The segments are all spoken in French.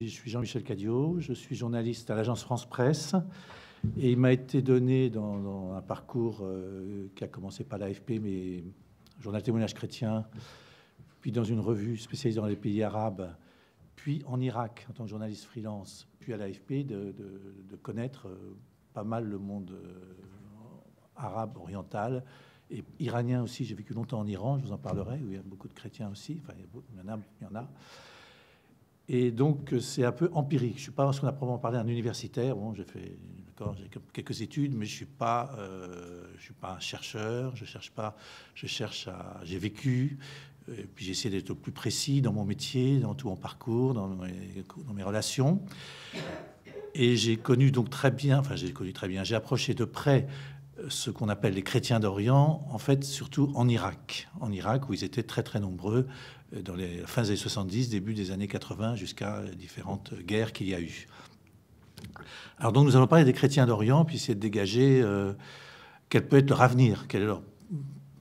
Je suis Jean-Michel Cadiot, je suis journaliste à l'agence France Presse et il m'a été donné dans, un parcours euh, qui a commencé par l'AFP, mais journal témoignage chrétien, puis dans une revue spécialisée dans les pays arabes, puis en Irak en tant que journaliste freelance, puis à l'AFP de, connaître euh, pas mal le monde euh, arabe oriental et iranien aussi. J'ai vécu longtemps en Iran, je vous en parlerai, où il y a beaucoup de chrétiens aussi, enfin il y en a. Il y en a. Et donc, euh, c'est un peu empirique. Je ne suis pas, parce qu'on a probablement parlé, un universitaire. Bon, j'ai fait quelques études, mais je ne suis, pas, euh, suis pas un chercheur. Je cherche pas. Je cherche à. J'ai vécu. Euh, et puis, j'essaie d'être au plus précis dans mon métier, dans tout mon parcours, dans mes, dans mes relations. Et j'ai connu donc très bien, enfin, j'ai connu très bien, j'ai approché de près ce qu'on appelle les chrétiens d'Orient, en fait, surtout en Irak. En Irak, où ils étaient très, très nombreux euh, dans les fins des 70, début des années 80, jusqu'à différentes guerres qu'il y a eu. Alors donc nous allons parler des chrétiens d'Orient, puis essayer de dégager euh, quel peut être leur avenir, quel est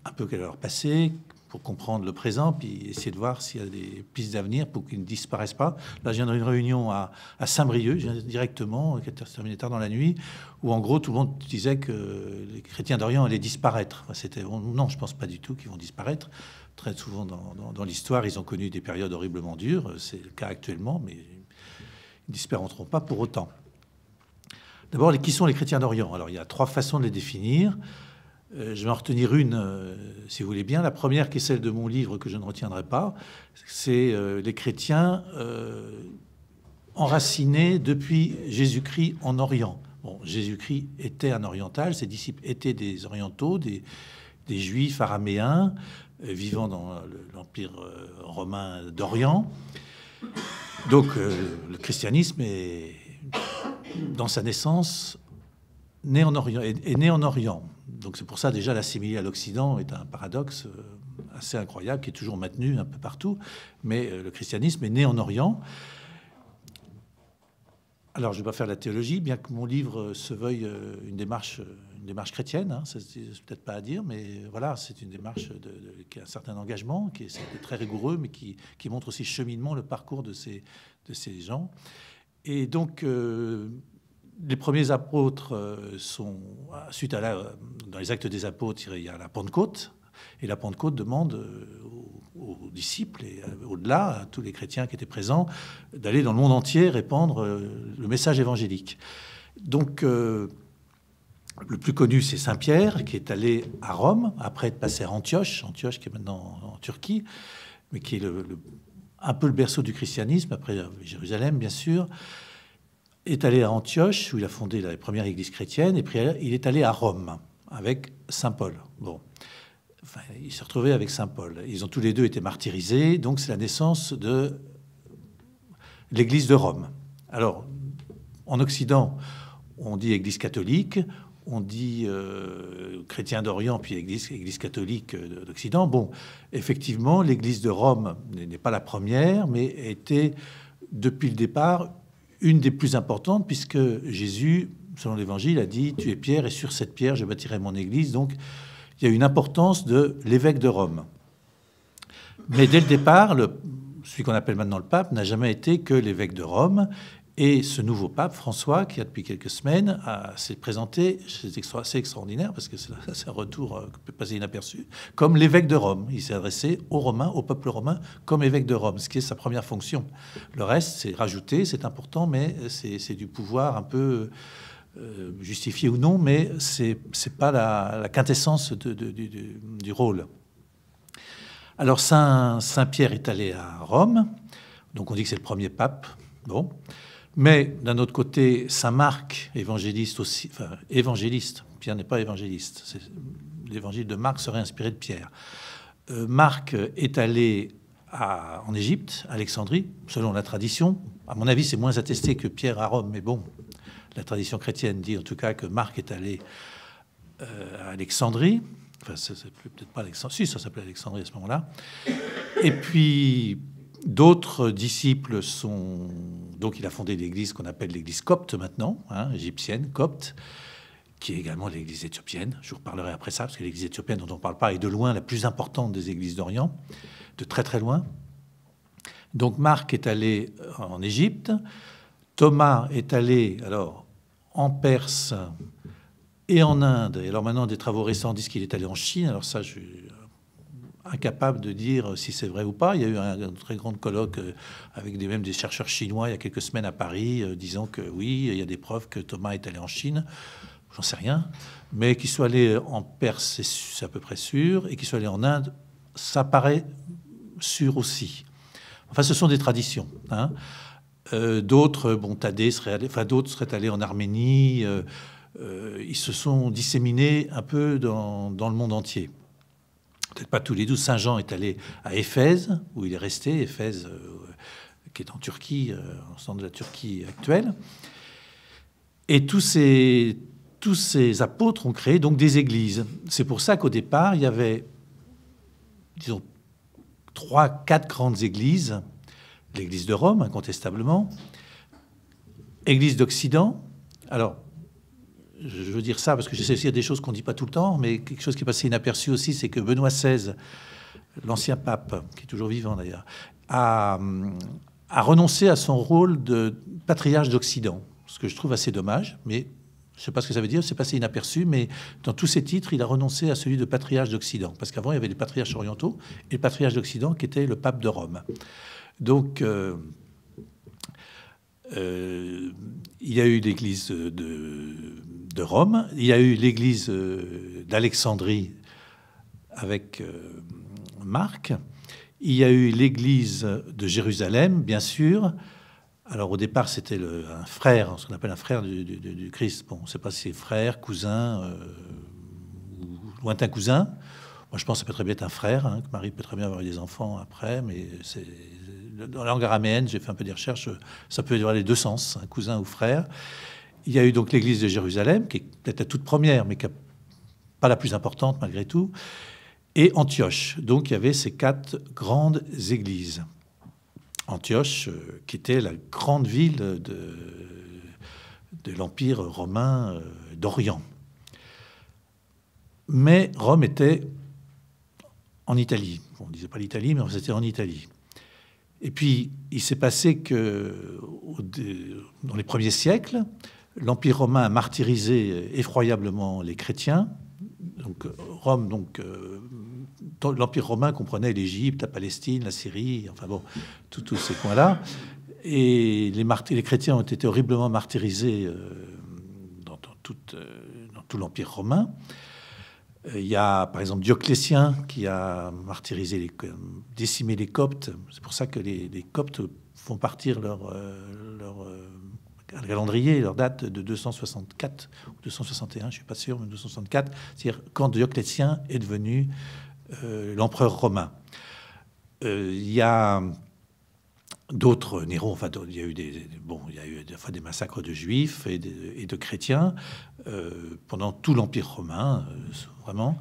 un peu quel est leur passé, pour comprendre le présent, puis essayer de voir s'il y a des pistes d'avenir pour qu'ils ne disparaissent pas. Là, je viens d'une réunion à, Saint-Brieuc, directement, qui a terminé tard dans la nuit, où en gros tout le monde disait que les chrétiens d'Orient allaient disparaître. C'était non, je pense pas du tout qu'ils vont disparaître. Très souvent dans, dans l'histoire, ils ont connu des périodes horriblement dures. C'est le cas actuellement, mais ils ne disparaîtront pas pour autant. D'abord, qui sont les chrétiens d'Orient Alors, il y a trois façons de les définir. Euh, je vais en retenir une, euh, si vous voulez bien. La première, qui est celle de mon livre que je ne retiendrai pas, c'est euh, les chrétiens enracinés depuis Jésus-Christ en Orient. Bon, Jésus-Christ était un oriental, ses disciples étaient des orientaux, des, juifs araméens vivant dans l'Empire romain d'Orient. Donc le christianisme est, dans sa naissance, né en Orient, et est né en Orient donc c'est pour ça déjà l'assimiler à l'Occident est un paradoxe euh, assez incroyable qui est toujours maintenu un peu partout. Mais euh, le christianisme est né en Orient. Alors je ne vais pas faire la théologie, bien que mon livre euh, se veuille une démarche, une démarche chrétienne, hein, c'est peut-être pas à dire, mais voilà, c'est une démarche de, qui a un certain engagement, qui est, très rigoureux, mais qui, montre aussi cheminement le parcours de ces, de ces gens. Et donc, les premiers apôtres euh, sont, euh, suite à la, dans les actes des apôtres, il y a la Pentecôte, et la Pentecôte demande euh, aux, disciples et au-delà, à tous les chrétiens qui étaient présents, d'aller dans le monde entier répandre le message évangélique. Donc, le plus connu, c'est Saint Pierre, qui est allé à Rome, après être passé à Antioche, Antioche qui est maintenant en Turquie, mais qui est un peu le berceau du christianisme, après Jérusalem, bien sûr est allé à Antioche, où il a fondé la première église chrétienne, et puis il est allé à Rome avec saint Paul. Bon. il s'est retrouvé avec saint Paul. Ils ont tous les deux été martyrisés, donc c'est la naissance de l'église de Rome. Alors, en Occident, on dit église catholique, on dit euh, chrétien d'Orient, puis église, église catholique euh, d'Occident. Bon, effectivement, l'église de Rome n'est pas la première, mais était depuis le départ une des plus importantes, puisque Jésus, selon l'Évangile, a dit, tu es Pierre, et sur cette pierre, je bâtirai mon Église. Donc, il y a une importance de l'évêque de Rome. Mais dès le départ, le, celui qu'on appelle maintenant le pape n'a jamais été que l'évêque de Rome, et ce nouveau pape, François, qui a depuis quelques semaines, s'est présenté, c'est extraordinaire parce que c'est un retour euh, qui peut passer inaperçu, comme l'évêque de Rome. Il s'est adressé aux Romains, au peuple romain, comme évêque de Rome, ce qui est sa première fonction. Le reste, c'est rajouté, c'est important, mais c'est du pouvoir un peu euh, justifié ou non, mais c'est pas la, quintessence du, rôle. Alors Saint, Saint Pierre est allé à Rome, donc on dit que c'est le premier pape. Bon. Mais d'un autre côté, saint Marc, évangéliste aussi, enfin, évangéliste, Pierre n'est pas évangéliste, l'évangile de Marc serait inspiré de Pierre. Euh, Marc est allé à, en Égypte, à Alexandrie, selon la tradition. À mon avis, c'est moins attesté que Pierre à Rome, mais bon, la tradition chrétienne dit en tout cas que Marc est allé euh, à Alexandrie. Enfin, c'est peut-être pas Alexandrie, si ça s'appelait Alexandrie à ce moment-là. Et puis D'autres disciples sont. Donc, il a fondé l'église qu'on appelle l'église copte maintenant, hein, égyptienne, copte, qui est également l'église éthiopienne. Je vous reparlerai après ça, parce que l'église éthiopienne dont on parle pas est de loin la plus importante des églises d'Orient, de très très loin. Donc, Marc est allé en Égypte. Thomas est allé, alors, en Perse et en Inde. Et alors, maintenant, des travaux récents disent qu'il est allé en Chine. Alors, ça, je incapable de dire si c'est vrai ou pas. Il y a eu un, très grand colloque euh, avec des, même des chercheurs chinois il y a quelques semaines à Paris, euh, disant que oui, il y a des preuves que Thomas est allé en Chine. J'en sais rien. Mais qu'il soit allé en Perse, c'est à peu près sûr. Et qu'il soit allé en Inde, ça paraît sûr aussi. Enfin, ce sont des traditions. Hein. Euh, d'autres, bon, serait allé, enfin, d'autres seraient allés en Arménie. ils se sont disséminés un peu dans le monde entier peut-être pas tous les douze, Saint Jean est allé à Éphèse, où il est resté, Éphèse euh, qui est en Turquie, euh, au centre de la Turquie actuelle. Et tous ces, tous ces apôtres ont créé donc des églises. C'est pour ça qu'au départ, il y avait, disons, trois, quatre grandes églises. L'église de Rome, incontestablement. Église d'Occident. Alors, je veux dire ça parce que j'essaie sais dire des choses qu'on ne dit pas tout le temps, mais quelque chose qui est passé inaperçu aussi, c'est que Benoît XVI, l'ancien pape, qui est toujours vivant d'ailleurs, a, a, renoncé à son rôle de patriarche d'Occident, ce que je trouve assez dommage, mais je ne sais pas ce que ça veut dire, c'est passé inaperçu, mais dans tous ses titres, il a renoncé à celui de patriarche d'Occident, parce qu'avant, il y avait les patriarches orientaux et le patriarche d'Occident qui était le pape de Rome. Donc. Euh, euh, il y a eu l'église de de Rome. Il y a eu l'église euh, d'Alexandrie avec euh, Marc. Il y a eu l'église de Jérusalem, bien sûr. Alors au départ, c'était un frère, ce qu'on appelle un frère du, Christ. Bon, on ne sait pas si c'est frère, cousin euh, ou lointain cousin. Moi, je pense que ça peut très bien être un frère, hein, que Marie peut très bien avoir des enfants après, mais dans la langue araméenne, j'ai fait un peu de recherches, ça peut avoir les deux sens, un hein, cousin ou frère il y a eu donc l'église de Jérusalem, qui est peut-être la toute première, mais qui n'est pas la plus importante malgré tout, et Antioche. Donc il y avait ces quatre grandes églises. Antioche, euh, qui était la grande ville de, l'Empire romain euh, d'Orient. Mais Rome était en Italie. on ne disait pas l'Italie, mais c'était en Italie. Et puis, il s'est passé que dans les premiers siècles, L'Empire romain a martyrisé effroyablement les chrétiens. Donc, Rome, donc, euh, l'Empire romain comprenait l'Égypte, la Palestine, la Syrie, enfin bon, tous ces coins-là. Et les, les, chrétiens ont été horriblement martyrisés euh, dans, euh, dans, tout, l'Empire romain. Il y a par exemple Dioclétien qui a martyrisé, les, décimé les Coptes. C'est pour ça que les, les Coptes font partir leur, leur le calendrier, leur date de 264 ou 261, je ne suis pas sûr, mais 264, c'est-à-dire quand Dioclétien est devenu euh, l'empereur romain. Euh, il y a d'autres Néron, enfin, il y a eu des, bon, il y a eu des, des massacres de juifs et de, chrétiens euh, pendant tout l'Empire romain, vraiment,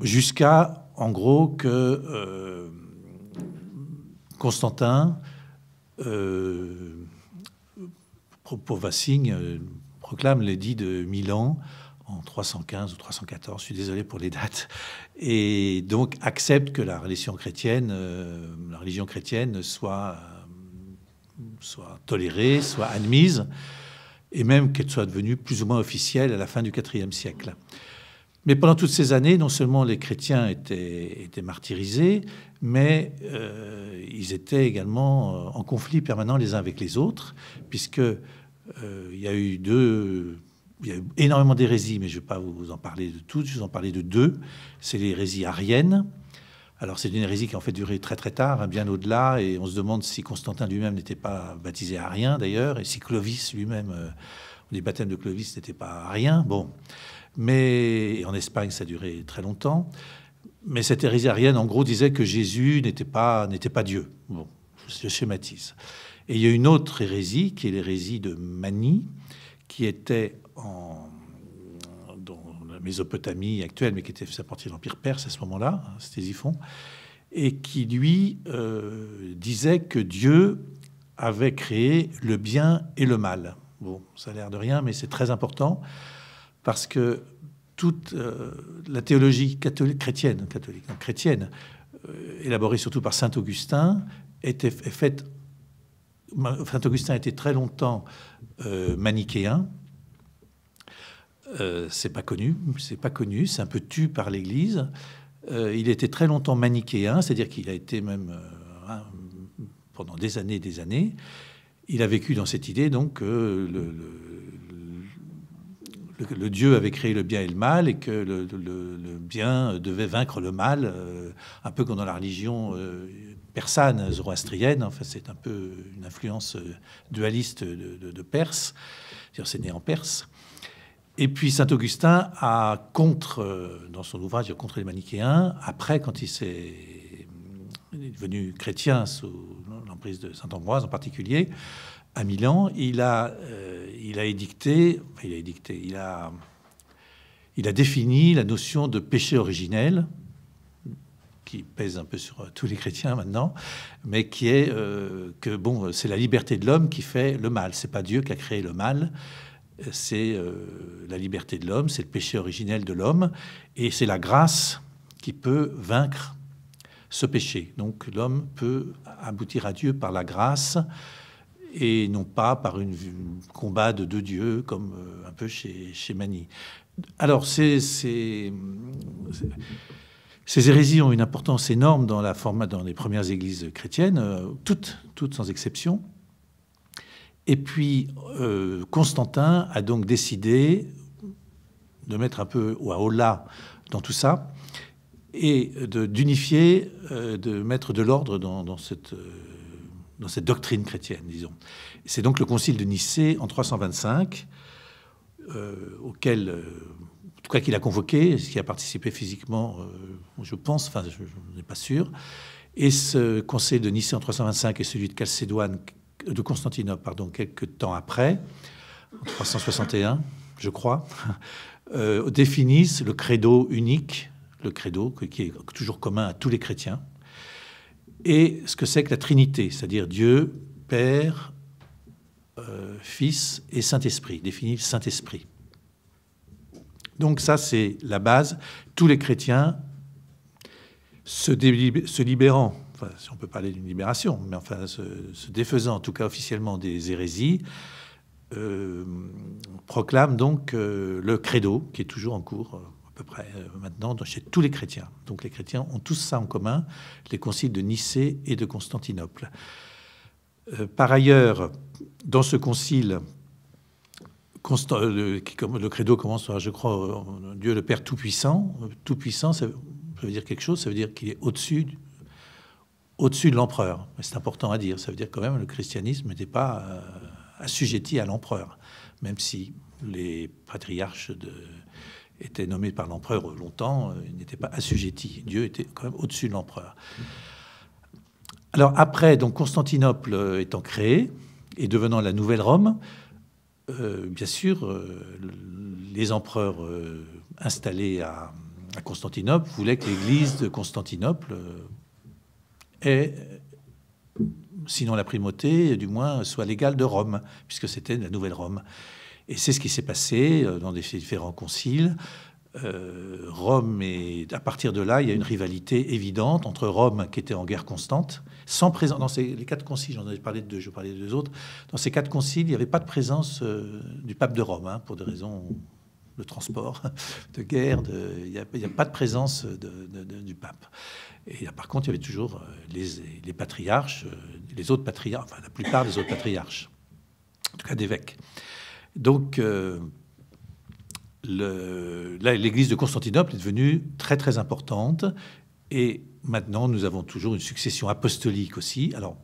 jusqu'à, en gros, que Constantin pour Vassing euh, proclame l'édit de Milan en 315 ou 314, je suis désolé pour les dates, et donc accepte que la religion chrétienne, euh, la religion chrétienne soit, euh, soit tolérée, soit admise, et même qu'elle soit devenue plus ou moins officielle à la fin du IVe siècle. Mais pendant toutes ces années, non seulement les chrétiens étaient, martyrisés, mais euh, ils étaient également euh, en conflit permanent les uns avec les autres, puisque euh, il y a eu deux, énormément d'hérésies, mais je ne vais pas vous en parler de toutes, je vais vous en parler de deux. C'est l'hérésie arienne. Alors c'est une hérésie qui en fait duré très très tard, hein, bien au-delà, et on se demande si Constantin lui-même n'était pas baptisé arien d'ailleurs, et si Clovis lui-même, les baptêmes de Clovis n'étaient pas ariens. Bon. Mais en Espagne, ça a duré très longtemps. Mais cette hérésie arienne, en gros, disait que Jésus n'était pas, n'était pas Dieu. Bon, je schématise. Et il y a une autre hérésie, qui est l'hérésie de Mani, qui était en, dans la Mésopotamie actuelle, mais qui était faisait partie de l'Empire perse à ce moment-là, hein, et qui, lui, euh, disait que Dieu avait créé le bien et le mal. Bon, ça a l'air de rien, mais c'est très important parce que toute euh, la théologie catholique, chrétienne, catholique, hein, chrétienne euh, élaborée surtout par saint Augustin, était faite. Saint Augustin était très longtemps euh, manichéen. c'est pas connu, c'est pas connu, c'est un peu tu par l'Église. il était très longtemps manichéen, c'est-à-dire qu'il a été même pendant des années, des années. Il a vécu dans cette idée donc que le le, Dieu avait créé le bien et le mal et que le, bien devait vaincre le mal, euh, un peu comme dans la religion euh, persane, zoroastrienne. Enfin, c'est un peu une influence euh, dualiste de, de, de Perse. C'est né en Perse. Et puis saint Augustin a contre, dans son ouvrage Contre les manichéens, après, quand il s'est devenu chrétien sous l'emprise de saint Ambroise en particulier, à Milan, il a, euh, il a édicté, il a édicté, il a, il a défini la notion de péché originel, qui pèse un peu sur euh, tous les chrétiens maintenant, mais qui est euh, que bon, c'est la liberté de l'homme qui fait le mal. C'est pas Dieu qui a créé le mal. C'est la liberté de l'homme, c'est le péché originel de l'homme, et c'est la grâce qui peut vaincre ce péché. Donc l'homme peut aboutir à Dieu par la grâce et non pas par un combat de deux dieux comme euh, un peu chez, chez Mani. Alors, ces, ces, hérésies ont une importance énorme dans, la dans les premières églises chrétiennes, euh, toutes, toutes sans exception. Et puis, euh, Constantin a donc décidé de mettre un peu au haut dans tout ça et d'unifier, de, euh, de, mettre de l'ordre dans, dans, cette dans cette doctrine chrétienne, disons. C'est donc le concile de Nicée en 325, euh, auquel, euh, en tout cas, qu'il a convoqué, qui a participé physiquement, euh, je pense, enfin, je, n'en n'ai pas sûr. Et ce concile de Nicée en 325 et celui de de Constantinople, pardon, quelques temps après, en 361, je crois, définissent le credo unique, le credo qui est toujours commun à tous les chrétiens, et ce que c'est que la Trinité, c'est-à-dire Dieu, Père, euh, Fils et Saint-Esprit, définit Saint-Esprit. Donc ça, c'est la base. Tous les chrétiens, se, libérant, enfin, si on peut parler d'une libération, mais enfin, se, défaisant en tout cas officiellement des hérésies, euh, proclament donc euh, le credo, qui est toujours en cours peu près euh, maintenant chez tous les chrétiens. Donc les chrétiens ont tous ça en commun, les conciles de Nicée et de Constantinople. Euh, par ailleurs, dans ce concile, euh, le, le, credo commence par, je crois, Dieu le Père Tout-Puissant. Tout-Puissant, ça, veut dire quelque chose, ça veut dire qu'il est au-dessus au-dessus de l'empereur. C'est important à dire. Ça veut dire quand même que le christianisme n'était pas assujetti à l'empereur, même si les patriarches de, était nommé par l'empereur longtemps, euh, il n'était pas assujetti. Dieu était quand même au-dessus de l'empereur. Alors après, donc Constantinople euh, étant créée et devenant la nouvelle Rome, euh, bien sûr, les empereurs installés à, à, Constantinople voulaient que l'Église de Constantinople ait, sinon la primauté, du moins soit l'égale de Rome, puisque c'était la nouvelle Rome. Et c'est ce qui s'est passé euh, dans des différents conciles. Euh, Rome, et à partir de là, il y a une rivalité évidente entre Rome, qui était en guerre constante, sans présence. Dans ces, les quatre conciles, j'en ai parlé de deux, je parlais de deux autres. Dans ces quatre conciles, il n'y avait pas de présence euh, du pape de Rome, hein, pour des raisons de transport, de guerre, il n'y a, pas de présence du pape. Et par contre, il y avait toujours les, les patriarches, les autres patriarches, enfin la plupart des autres patriarches, en tout cas d'évêques. Donc, euh, l'église de Constantinople est devenue très, très importante. Et maintenant, nous avons toujours une succession apostolique aussi. Alors,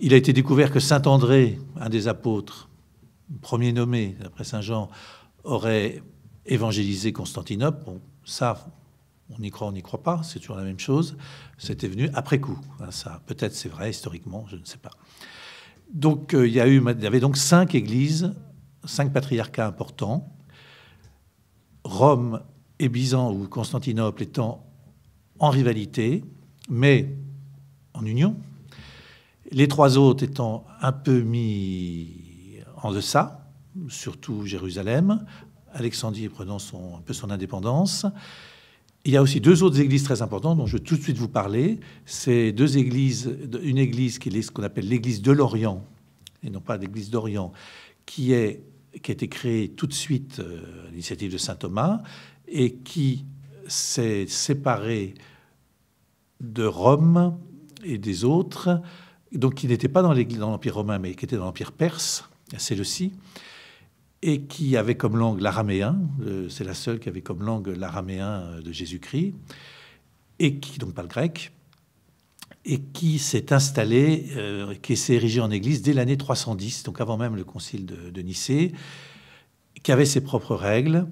il a été découvert que saint André, un des apôtres, premier nommé après saint Jean, aurait évangélisé Constantinople. Bon, ça, on y croit, on n'y croit pas, c'est toujours la même chose. C'était venu après coup. Hein, ça, peut-être c'est vrai historiquement, je ne sais pas. Donc, euh, il, y il y avait donc cinq églises cinq patriarcats importants, Rome et Byzance ou Constantinople étant en rivalité, mais en union, les trois autres étant un peu mis en deçà, surtout Jérusalem, Alexandrie prenant son, un peu son indépendance. Il y a aussi deux autres églises très importantes dont je vais tout de suite vous parler. C'est deux églises, une église qui est ce qu'on appelle l'église de l'Orient, et non pas l'église d'Orient, qui est qui a été créé tout de suite euh, à l'initiative de saint Thomas et qui s'est séparé de Rome et des autres, donc qui n'était pas dans l'Empire romain, mais qui était dans l'Empire perse, c'est le ci et qui avait comme langue l'araméen, euh, c'est la seule qui avait comme langue l'araméen euh, de Jésus-Christ, et qui, donc pas le grec, et qui s'est installé, euh, qui s'est érigé en église dès l'année 310, donc avant même le concile de, Nicée, qui avait ses propres règles,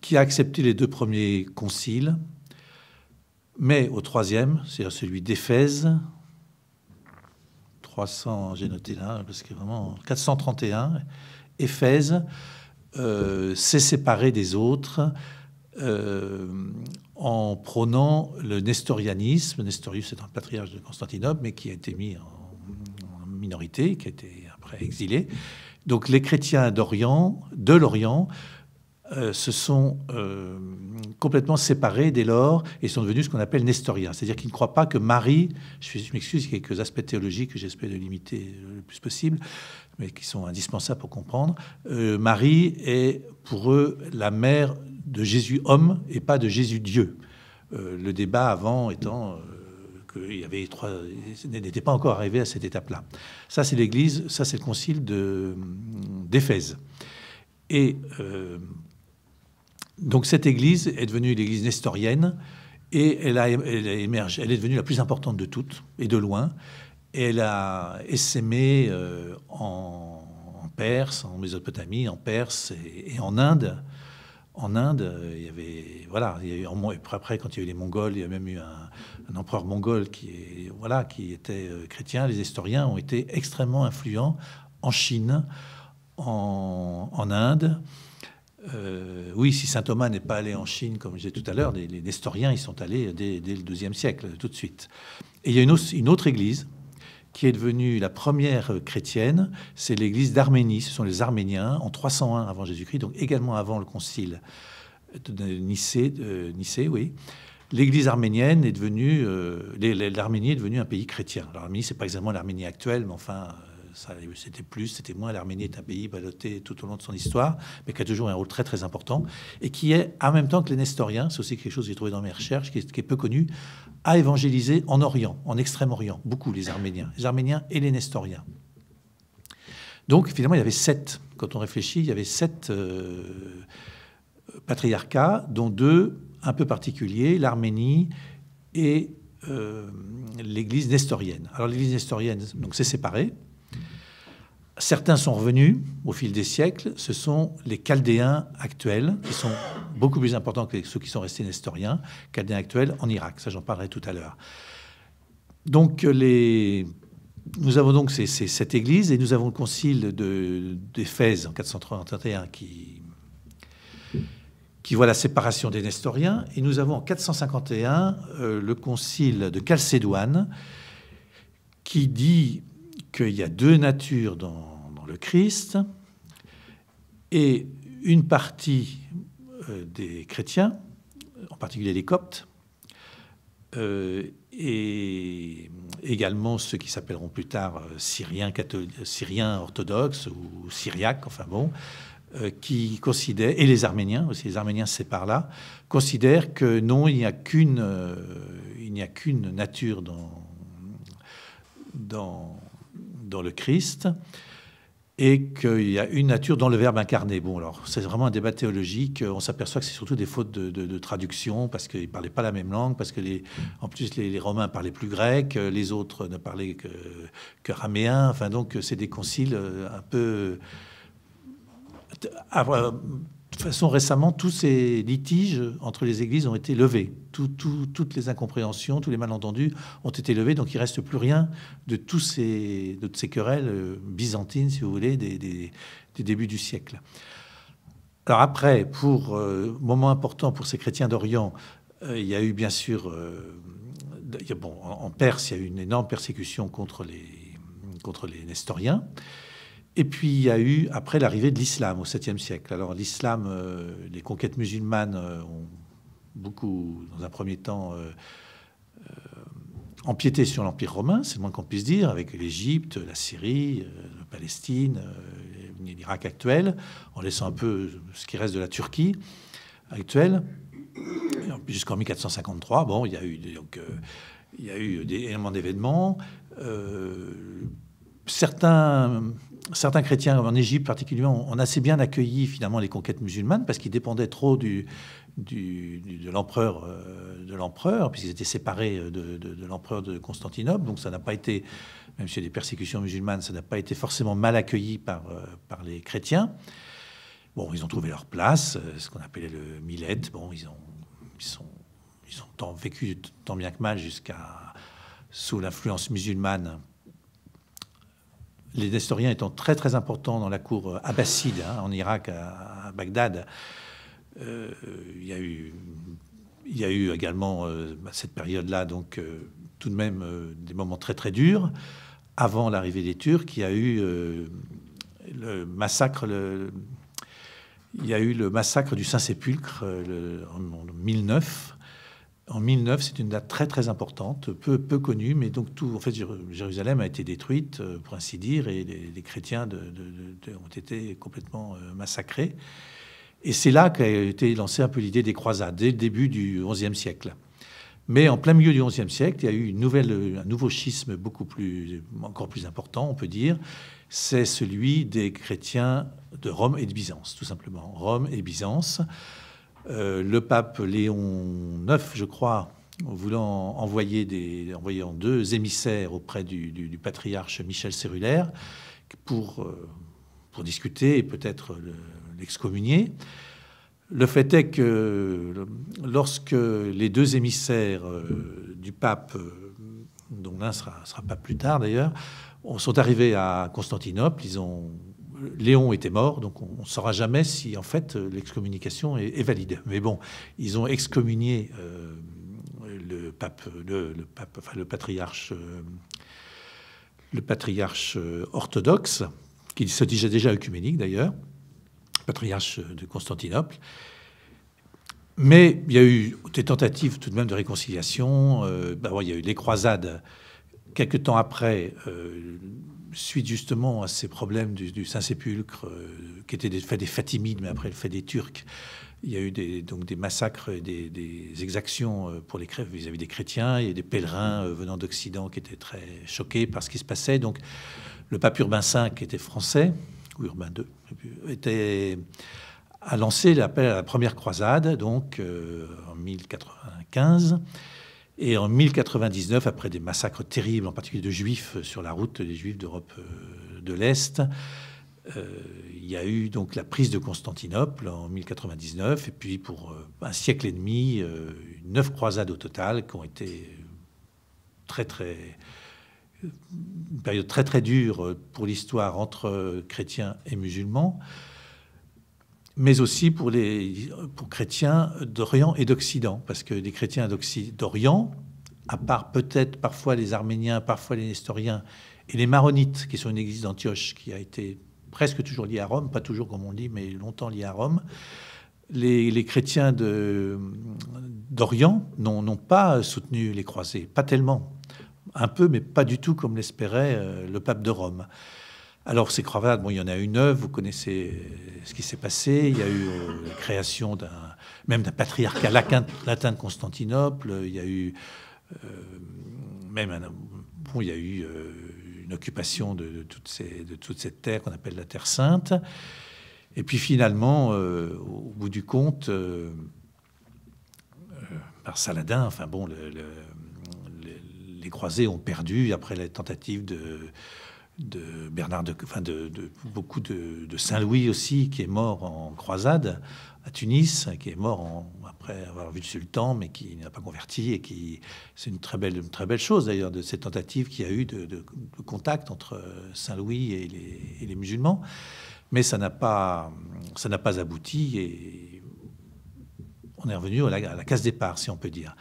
qui a accepté les deux premiers conciles, mais au troisième, c'est-à-dire celui d'Éphèse, 300, j'ai noté là, parce que vraiment 431, Éphèse euh, s'est séparé des autres euh, en prônant le nestorianisme. Nestorius est un patriarche de Constantinople, mais qui a été mis en, minorité, qui a été après exilé. Donc les chrétiens d'Orient, de l'Orient, euh, se sont euh, complètement séparés dès lors et sont devenus ce qu'on appelle nestoriens. C'est-à-dire qu'ils ne croient pas que Marie, je, y m'excuse, quelques aspects théologiques que j'espère de limiter le plus possible, mais qui sont indispensables pour comprendre, Marie est pour eux la mère de Jésus homme et pas de Jésus Dieu. Euh, le débat avant étant euh, qu'il n'était pas encore arrivé à cette étape-là. Ça, c'est l'Église, ça, c'est le Concile de d'Éphèse. Et euh, donc cette Église est devenue l'Église nestorienne et elle a, elle est devenue la plus importante de toutes et de loin. Elle a essaimé en, Perse, en Mésopotamie, en Perse et en Inde en Inde, euh, il y avait voilà, il y a eu, après quand il y a eu les Mongols, il y a même eu un, empereur mongol qui voilà qui était euh, chrétien. Les historiens ont été extrêmement influents en Chine, en, Inde. Euh, oui, si saint Thomas n'est pas allé en Chine, comme je j'ai tout à l'heure, les, historiens y sont allés dès, dès, le 12e siècle, tout de suite. Et il y a une, une autre église qui est devenue la première euh, chrétienne, c'est l'église d'Arménie. Ce sont les Arméniens en 301 avant Jésus-Christ, donc également avant le concile de Nicée, de Nicée oui. L'église arménienne est devenue, euh, l'Arménie est devenue un pays chrétien. Alors L'Arménie, c'est pas exactement l'Arménie actuelle, mais enfin, euh, c'était plus, c'était moins. L'Arménie est un pays ballotté tout au long de son histoire, mais qui a toujours un rôle très très important et qui est en même temps que les Nestoriens, c'est aussi quelque chose que j'ai trouvé dans mes recherches, qui qui est peu connu, à évangéliser en Orient, en Extrême-Orient, beaucoup les Arméniens, les Arméniens et les Nestoriens. Donc finalement, il y avait sept, quand on réfléchit, il y avait sept patriarcat, euh, patriarcats, dont deux un peu particuliers, l'Arménie et euh, l'Église nestorienne. Alors l'Église nestorienne, donc c'est séparé, Certains sont revenus au fil des siècles, ce sont les Chaldéens actuels, qui sont beaucoup plus importants que ceux qui sont restés nestoriens, Chaldéens actuels en Irak, ça j'en parlerai tout à l'heure. Donc nous avons donc cette église et nous avons le concile d'Éphèse en 431 qui, qui voit la séparation des nestoriens et nous avons en 451 euh, le concile de Chalcédoine qui dit qu'il y a deux natures dans, le Christ et une partie euh, des chrétiens, en particulier les coptes, euh, et également ceux qui s'appelleront plus tard euh, syriens, syriens orthodoxes ou syriaques, enfin bon, qui considèrent, et les Arméniens aussi, les Arméniens c'est séparent là, considèrent que non, il n'y a qu'une, il nature dans, dans, dans le Christ et qu'il y a une nature dans le Verbe incarné. Bon, alors c'est vraiment un débat théologique. Euh, on s'aperçoit que c'est surtout des fautes de, traduction parce qu'ils ne parlaient pas la même langue, parce que les, en plus les, Romains parlaient plus grec, euh, les autres ne parlaient que, que raméen. Enfin, donc euh, c'est des conciles un peu de toute façon, récemment, tous ces litiges entre les églises ont été levés. toutes les incompréhensions, tous les malentendus ont été levés. Donc, il reste plus rien de, toutes ces querelles euh, byzantines, si vous voulez, des, débuts du siècle. Alors après, pour euh, moment important pour ces chrétiens d'Orient, euh, il y a eu bien sûr, en Perse, il y a eu une énorme persécution contre les, contre les Nestoriens. Et puis il y a eu, après l'arrivée de l'islam au 7e siècle, alors l'islam, euh, les conquêtes musulmanes euh, ont beaucoup, dans un premier temps, euh, empiété sur l'Empire romain, c'est le moins qu'on puisse dire, avec l'Égypte, la Syrie, la Palestine, l'Irak actuel, en laissant un peu ce qui reste de la Turquie actuelle. Jusqu'en 1453, bon, il y a eu, donc, il y a eu des, éléments d'événements. certains certains chrétiens, en Égypte particulièrement, ont assez bien accueilli finalement les conquêtes musulmanes parce qu'ils dépendaient trop du, de l'empereur, euh, de l'empereur, puisqu'ils étaient séparés euh, de, l'empereur de Constantinople. Donc ça n'a pas été, même s'il y a des persécutions musulmanes, ça n'a pas été forcément mal accueilli par, euh, les chrétiens. Bon, ils ont trouvé leur place, ce qu'on appelait le millet. Bon, ils ont, ont vécu tant bien que mal jusqu'à sous l'influence musulmane les Nestoriens étant très très importants dans la cour euh, abbasside hein, en Irak, à, Bagdad, euh, il, y a eu, également euh, bah, cette période-là, donc tout de même des moments très très durs. Avant l'arrivée des Turcs, il a eu le massacre. il y a eu le massacre du Saint-Sépulcre en 1009, en 1009, c'est une date très très importante, peu, connue, mais donc tout, en fait, Jérusalem a été détruite, euh, pour ainsi dire, et les, chrétiens ont été complètement euh, massacrés. Et c'est là qu'a été lancée un peu l'idée des croisades, dès le début du XIe siècle. Mais en plein milieu du XIe siècle, il y a eu une nouvelle, un nouveau schisme beaucoup plus, encore plus important, on peut dire. C'est celui des chrétiens de Rome et de Byzance, tout simplement. Rome et Byzance. Euh, le pape Léon IX, je crois, voulant envoyer, des, deux émissaires auprès du, patriarche Michel Cérulaire euh, pour, discuter et peut-être l'excommunier. Le, fait est que lorsque les deux émissaires euh, du pape, dont l'un sera, sera plus tard d'ailleurs, sont arrivés à Constantinople, ils ont Léon était mort, donc on ne saura jamais si en fait euh, l'excommunication est, valide. Mais bon, ils ont excommunié euh, le pape, le, pape, le patriarche, euh, le patriarche orthodoxe, qui se disait déjà œcuménique d'ailleurs, patriarche de Constantinople. Mais il y a eu des tentatives tout de même de réconciliation. Bah il y a eu les croisades Quelque temps après, euh, suite justement à ces problèmes du, Saint-Sépulcre, euh, qui étaient des, faits des Fatimides, mais après le fait des Turcs, il y a eu des, donc des massacres, et des, exactions euh, pour les vis-à-vis des chrétiens et des pèlerins venant d'Occident qui étaient très choqués par ce qui se passait. Donc le pape Urbain V, qui était français, ou Urbain II, était, a lancé à la première croisade, donc en 1095. Et en 1099, après des massacres terribles, en particulier de juifs euh, sur la route des juifs d'Europe euh, de l'Est, euh, il y a eu donc la prise de Constantinople en 1099, et puis pour un siècle et demi, neuf croisades au total qui ont été très très une période très très dure pour l'histoire entre chrétiens et musulmans mais aussi pour les chrétiens d'Orient et d'Occident, parce que les chrétiens d'Orient, à part peut-être parfois les Arméniens, parfois les Nestoriens et les Maronites, qui sont une église d'Antioche qui a été presque toujours liée à Rome, pas toujours comme on dit, mais longtemps liée à Rome, les, les chrétiens d'Orient n'ont pas soutenu les croisés, pas tellement, un peu, mais pas du tout comme l'espérait euh, le pape de Rome. Alors, ces croisades, bon, il y en a une œuvre, vous connaissez euh, ce qui s'est passé. Il y a eu euh, la création d'un, même d'un patriarcat latin, de Constantinople. Il y a eu euh, même il y a eu une occupation de, toutes ces, toute cette terre qu'on appelle la Terre Sainte. Et puis finalement, au bout du compte, par Saladin, enfin bon, les, les croisés ont perdu après la tentative de de Bernard de, enfin de, beaucoup de, Saint-Louis aussi, qui est mort en croisade à Tunis, qui est mort après avoir vu le sultan, mais qui n'a pas converti et qui c'est une très belle, chose d'ailleurs de cette tentative qu'il y a eu de, contact entre Saint-Louis et les, musulmans, mais ça n'a pas abouti et on est revenu à la case départ, si on peut dire.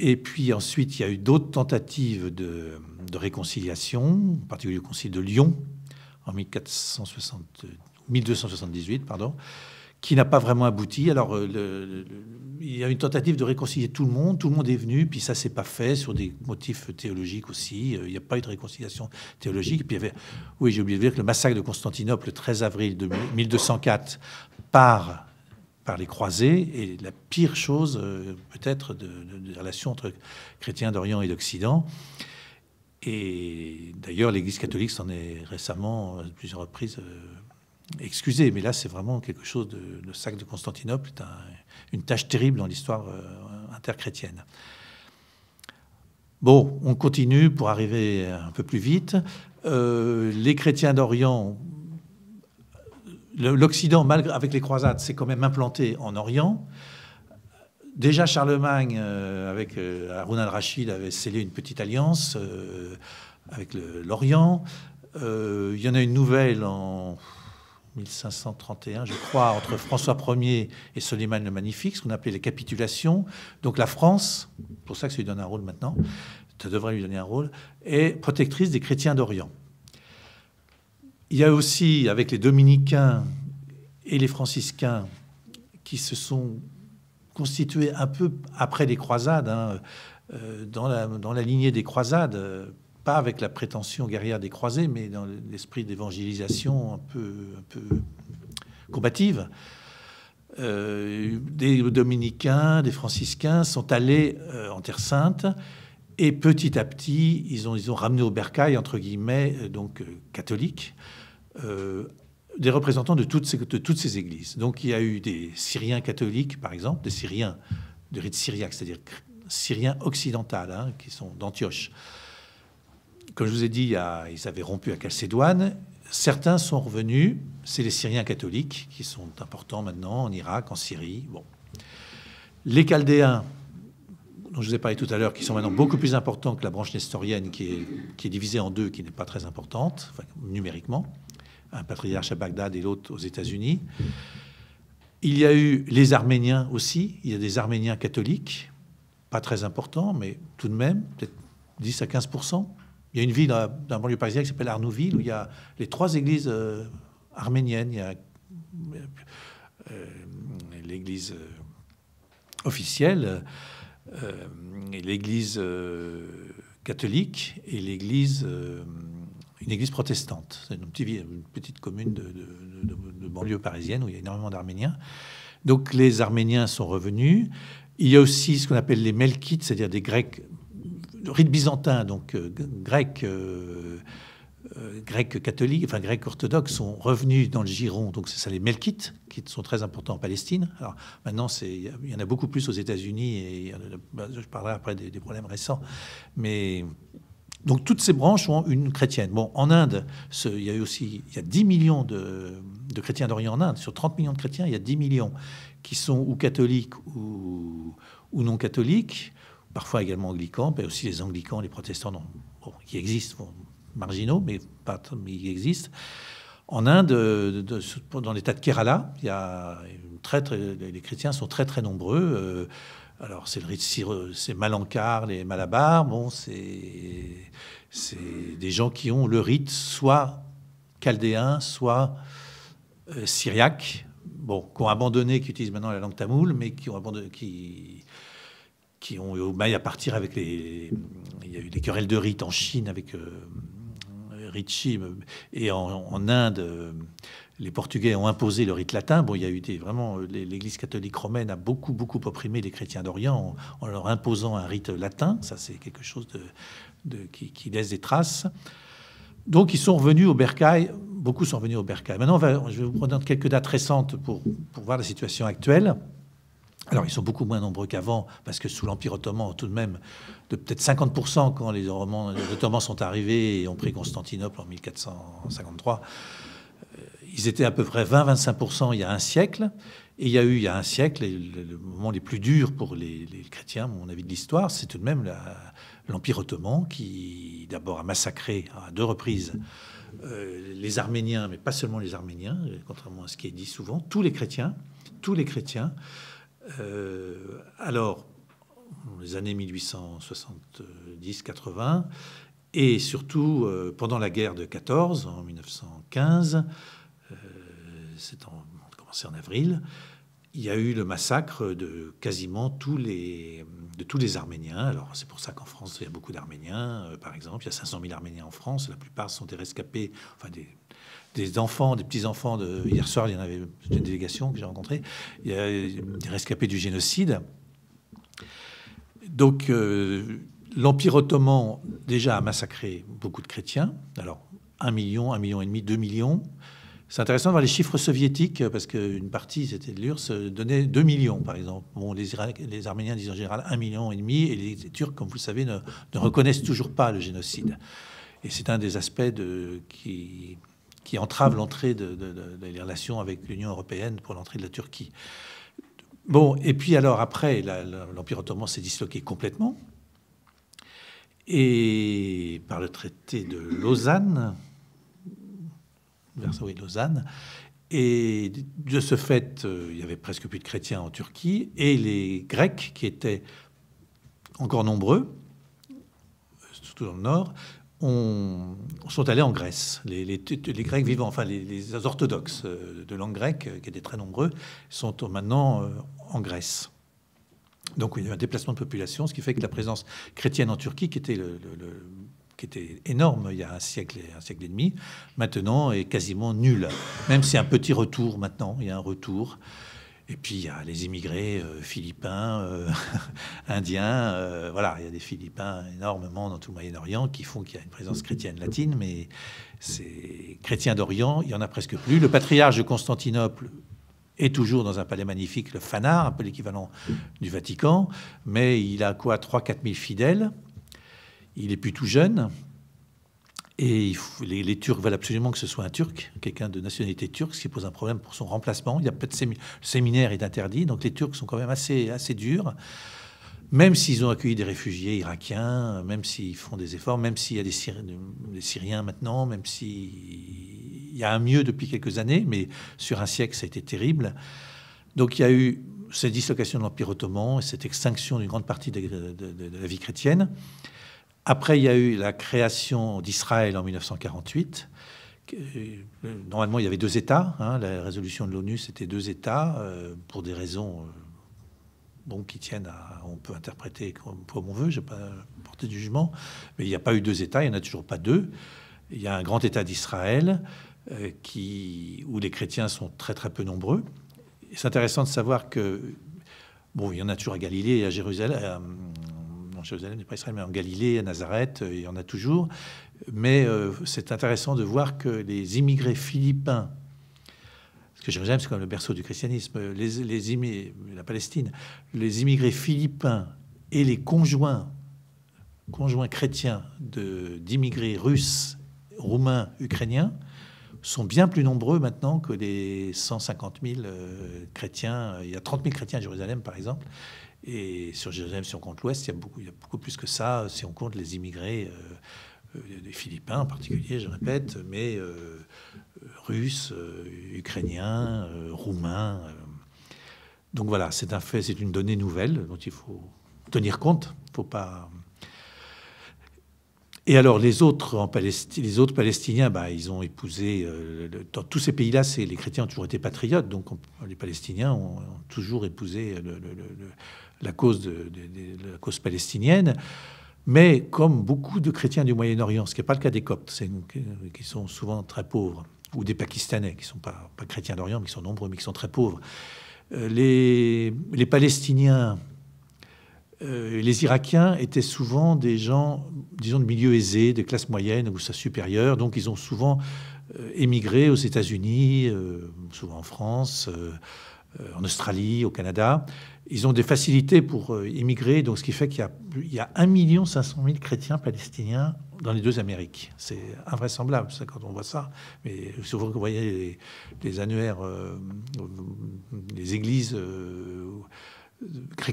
Et puis ensuite, il y a eu d'autres tentatives de, réconciliation, en particulier le Concile de Lyon en 1460, 1278, pardon, qui n'a pas vraiment abouti. Alors, euh, il y a une tentative de réconcilier tout le monde. Tout le monde est venu, puis ça s'est pas fait sur des motifs théologiques aussi. Euh, il n'y a pas eu de réconciliation théologique. puis il y avait, oui, j'ai oublié de dire que le massacre de Constantinople, le 13 avril de 1204, par par les croisés. Et la pire chose, euh, peut-être, de, de, relations entre chrétiens d'Orient et d'Occident. Et d'ailleurs, l'Église catholique s'en est récemment, à euh, plusieurs reprises, euh, excusée. Mais là, c'est vraiment quelque chose de. Le sac de Constantinople est une tâche terrible dans l'histoire interchrétienne. Bon, on continue pour arriver un peu plus vite. les chrétiens d'Orient l'Occident, malgré avec les croisades, s'est quand même implanté en Orient. Déjà, Charlemagne, euh, avec euh, al-Rachid, avait scellé une petite alliance euh, avec l'Orient. Euh, il y en a une nouvelle en 1531, je crois, entre François Ier et Soliman le Magnifique, ce qu'on appelait les capitulations. Donc la France, pour ça que ça lui donne un rôle maintenant, ça devrait lui donner un rôle, est protectrice des chrétiens d'Orient. Il y a aussi, avec les dominicains et les franciscains, qui se sont constitués un peu après les croisades, hein, euh, dans, la, lignée des croisades, euh, pas avec la prétention guerrière des croisés, mais dans l'esprit d'évangélisation un peu, combative. Euh, des dominicains, des franciscains sont allés en Terre Sainte et petit à petit, ils ont, ramené au bercail, entre guillemets, donc catholique. catholiques euh, des représentants de toutes, ces, toutes ces églises. Donc il y a eu des Syriens catholiques, par exemple, des Syriens de rite syriaque, c'est-à-dire Syriens occidental, hein, qui sont d'Antioche. Comme je vous ai dit, ils avaient rompu à Calcédoine. Certains sont revenus, c'est les Syriens catholiques qui sont importants maintenant en Irak, en Syrie. Bon. Les Chaldéens, dont je vous ai parlé tout à l'heure, qui sont maintenant beaucoup plus importants que la branche nestorienne qui est, divisée en deux, qui n'est pas très importante, numériquement un patriarche à Bagdad et l'autre aux États-Unis. Il y a eu les Arméniens aussi, il y a des Arméniens catholiques, pas très importants, mais tout de même, peut-être 10 à 15 Il y a une ville d'un banlieue parisien qui s'appelle Arnouville, où il y a les trois églises euh, arméniennes. Il y a euh, l'église euh, officielle, l'église catholique et l'église une église protestante. C'est une, petite commune de, banlieue parisienne où il y a énormément d'Arméniens. Donc les Arméniens sont revenus. Il y a aussi ce qu'on appelle les Melkites, c'est-à-dire des Grecs, rite byzantin, donc euh, grec grecs. Euh, euh catholiques, enfin grecs orthodoxes sont revenus dans le giron. Donc c'est ça les Melkites qui sont très importants en Palestine. Alors maintenant c'est il y en a beaucoup plus aux États-Unis et bah, je parlerai après des, des problèmes récents, mais donc toutes ces branches ont une chrétienne. Bon, en Inde, il y a aussi il 10 millions de, chrétiens d'Orient en Inde. Sur 30 millions de chrétiens, il y a 10 millions qui sont ou catholiques ou, non catholiques, parfois également anglicans, mais aussi les anglicans, les protestants qui existent, marginaux, mais, pas, mais ils existent. En Inde, euh, de, dans l'État de Kerala, il y a très, les chrétiens sont très très nombreux. Euh, alors c'est le rite c'est Malankar, les Malabar, bon, c'est des gens qui ont le rite soit chaldéen, soit euh, syriaque, bon, qui abandonné, qui utilisent maintenant la langue tamoule, mais qui ont abandonné, qui, qui ont eu au mail à partir avec les, il y a eu des querelles de rite en Chine avec Ritchie et en, Inde euh, les Portugais ont imposé le rite latin. Bon, il y a eu vraiment euh, l'Église catholique romaine a beaucoup beaucoup opprimé les chrétiens d'Orient en, leur imposant un rite latin. Ça, c'est quelque chose de, qui, laisse des traces. Donc, ils sont revenus au Bercail. Beaucoup sont revenus au Bercail. Maintenant, je vais vous prendre quelques dates récentes pour, pour voir la situation actuelle. Alors ils sont beaucoup moins nombreux qu'avant, parce que sous l'Empire ottoman, tout de même, de peut-être 50% quand les, les Ottomans sont arrivés et ont pris Constantinople en 1453, euh, ils étaient à peu près 20-25% il y a un siècle. Et il y a eu, il y a un siècle, le, moment les plus durs pour les, chrétiens, à mon avis, de l'histoire, c'est tout de même l'Empire ottoman qui, d'abord, a massacré à deux reprises euh, les Arméniens, mais pas seulement les Arméniens, euh, contrairement à ce qui est dit souvent, tous les chrétiens, tous les chrétiens. Euh, alors, les années 1870-80, et surtout euh, pendant la guerre de 14, en 1915, euh, c'est en, on en avril, il y a eu le massacre de quasiment tous les, de tous les Arméniens. Alors c'est pour ça qu'en France, il y a beaucoup d'Arméniens, euh, par exemple. Il y a 500 000 Arméniens en France. La plupart sont des rescapés, enfin des, des enfants, des petits-enfants. De, hier soir, il y en avait une délégation que j'ai rencontrée. Il y a des rescapés du génocide. Donc euh, l'Empire ottoman, déjà, a massacré beaucoup de chrétiens. Alors un million, un million et demi, deux millions. C'est intéressant de voir les chiffres soviétiques, parce qu'une partie, c'était de l'URSS, donnait 2 millions, par exemple. Bon, les, Arméniens disent en général 1,5 million, et les Turcs, comme vous le savez, ne, reconnaissent toujours pas le génocide. Et c'est un des aspects de, qui, entrave l'entrée des relations avec l'Union européenne pour l'entrée de la Turquie. Bon, et puis alors après, l'Empire ottoman s'est disloqué complètement. Et par le traité de Lausanne, Versailles et Lausanne. Et de ce fait, euh, il y avait presque plus de chrétiens en Turquie. Et les Grecs, qui étaient encore nombreux, surtout dans le nord, ont, sont allés en Grèce. Les, les, Grecs vivants, enfin les, orthodoxes euh, de langue grecque, euh, qui étaient très nombreux, sont maintenant en Grèce. Donc il y a eu un déplacement de population, ce qui fait que la présence chrétienne en Turquie, qui était le qui était énorme il y a un siècle et un siècle et demi, maintenant est quasiment nul. Même si un petit retour maintenant, il y a un retour. Et puis il y a les immigrés euh, philippins, euh, indiens, euh, voilà, il y a des philippins énormément dans tout le Moyen-Orient qui font qu'il y a une présence chrétienne latine, mais c'est chrétien d'Orient, il y en a presque plus. Le patriarche de Constantinople est toujours dans un palais magnifique, le Fanar, un peu l'équivalent du Vatican, mais il a quoi 3-4 000 fidèles. Il est plus tout jeune. Et les, Turcs veulent absolument que ce soit un Turc, quelqu'un de nationalité turque, ce qui pose un problème pour son remplacement. Il y a peu de le séminaire est interdit, donc les Turcs sont quand même assez, assez durs. Même s'ils ont accueilli des réfugiés irakiens, même s'ils font des efforts, même s'il y a des, Syriens maintenant, même s'il y a un mieux depuis quelques années, mais sur un siècle, ça a été terrible. Donc il y a eu cette dislocation de l'Empire ottoman et cette extinction d'une grande partie de la vie chrétienne. Après, il y a eu la création d'Israël en 1948. Euh, normalement, il y avait deux États. Hein, la résolution de l'ONU, c'était deux États euh, pour des raisons euh, bon, qui tiennent à. On peut interpréter comme, on veut, je n'ai pas porté de jugement. Mais il n'y a pas eu deux États, il n'y en a toujours pas deux. Il y a un grand État d'Israël où les chrétiens sont très très peu nombreux. C'est intéressant de savoir que. Bon, il y en a toujours à Galilée et à Jérusalem, en Jérusalem pas mais en Galilée, à Nazareth, euh, il y en a toujours. Mais euh, c'est intéressant de voir que les immigrés philippins, ce que Jérusalem c'est comme le berceau du christianisme, euh, les, la Palestine, les immigrés philippins et les conjoints, conjoints chrétiens d'immigrés russes, roumains, ukrainiens, sont bien plus nombreux maintenant que les 150 000 chrétiens. Il y a 30 000 chrétiens à Jérusalem, par exemple. Et sur Jérusalem, si on compte l'Ouest, il y, a beaucoup, il y a beaucoup plus que ça si on compte les immigrés, euh, euh, des Philippins en particulier, je répète, mais euh, Russes, Ukrainiens, Roumains. Donc voilà, c'est un fait, c'est une donnée nouvelle dont il faut tenir compte. Faut pas. Et alors les autres les autres Palestiniens, bah, ils ont épousé. dans tous ces pays-là, les chrétiens ont toujours été patriotes, donc les Palestiniens ont, toujours épousé le, la cause, de, la cause palestinienne. Mais comme beaucoup de chrétiens du Moyen-Orient, ce qui n'est pas le cas des Coptes, qui sont souvent très pauvres, ou des Pakistanais, qui ne sont pas, chrétiens d'Orient, mais qui sont nombreux, mais qui sont très pauvres, euh, les, les Palestiniens, euh, les Irakiens étaient souvent des gens, disons, de milieu aisé, de classe moyenne ou supérieure. Donc, ils ont souvent euh, émigré aux États-Unis, souvent en France, en Australie, au Canada. Ils ont des facilités pour euh, immigrer, donc ce qui fait qu'il y a, un million cinq 1 500 chrétiens palestiniens dans les deux Amériques. C'est invraisemblable, ça, quand on voit ça. Mais souvent, vous voyez les, annuaires, des euh, les églises euh,